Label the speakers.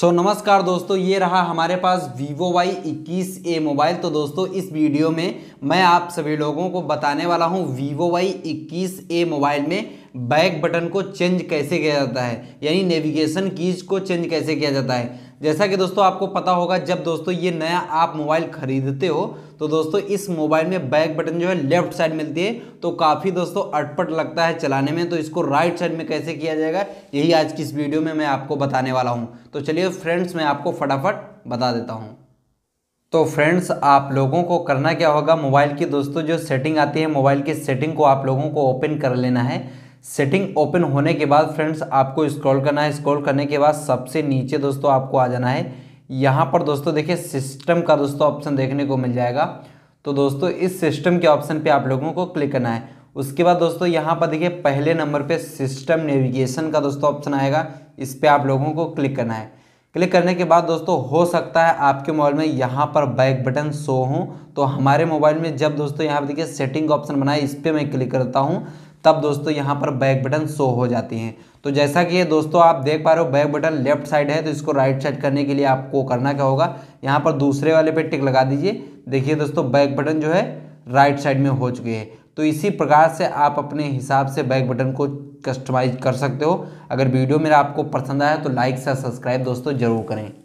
Speaker 1: सो so, नमस्कार दोस्तों ये रहा हमारे पास Vivo 21a मोबाइल तो दोस्तों इस वीडियो में मैं आप सभी लोगों को बताने वाला हूँ Vivo 21a मोबाइल में बैक बटन को चेंज कैसे किया जाता है यानी नेविगेशन कीज को चेंज कैसे किया जाता है जैसा कि दोस्तों आपको पता होगा जब दोस्तों ये नया आप मोबाइल खरीदते हो तो दोस्तों इस मोबाइल में बैक बटन जो है लेफ्ट साइड मिलती है तो काफ़ी दोस्तों अटपट लगता है चलाने में तो इसको राइट साइड में कैसे किया जाएगा यही आज की इस वीडियो में मैं आपको बताने वाला हूँ तो चलिए फ्रेंड्स मैं आपको फटाफट बता देता हूँ तो फ्रेंड्स आप लोगों को करना क्या होगा मोबाइल की दोस्तों जो सेटिंग आती है मोबाइल की सेटिंग को आप लोगों को ओपन कर लेना है सेटिंग ओपन होने के बाद फ्रेंड्स आपको स्क्रॉल करना है स्क्रॉल करने के बाद सबसे नीचे दोस्तों आपको आ जाना है यहाँ पर दोस्तों देखिए सिस्टम का दोस्तों ऑप्शन देखने को मिल जाएगा तो दोस्तों इस सिस्टम के ऑप्शन पे आप लोगों को क्लिक करना है उसके बाद दोस्तों यहाँ पर देखिए पहले नंबर पे सिस्टम नेविगेशन का दोस्तों ऑप्शन आएगा इस पर आप लोगों को क्लिक करना है क्लिक करने के बाद दोस्तों हो सकता है आपके मोबाइल में यहाँ पर बैक बटन शो हो तो हमारे मोबाइल में जब दोस्तों यहाँ पर देखिए सेटिंग का ऑप्शन बनाए इस पर मैं क्लिक करता हूँ तब दोस्तों यहाँ पर बैक बटन शो हो जाती हैं तो जैसा कि ये दोस्तों आप देख पा रहे हो बैक बटन लेफ्ट साइड है तो इसको राइट साइड करने के लिए आपको करना क्या होगा यहाँ पर दूसरे वाले पे टिक लगा दीजिए देखिए दोस्तों बैक बटन जो है राइट साइड में हो चुके हैं तो इसी प्रकार से आप अपने हिसाब से बैक बटन को कस्टमाइज कर सकते हो अगर वीडियो मेरा आपको पसंद आया तो लाइक से सब्सक्राइब दोस्तों जरूर करें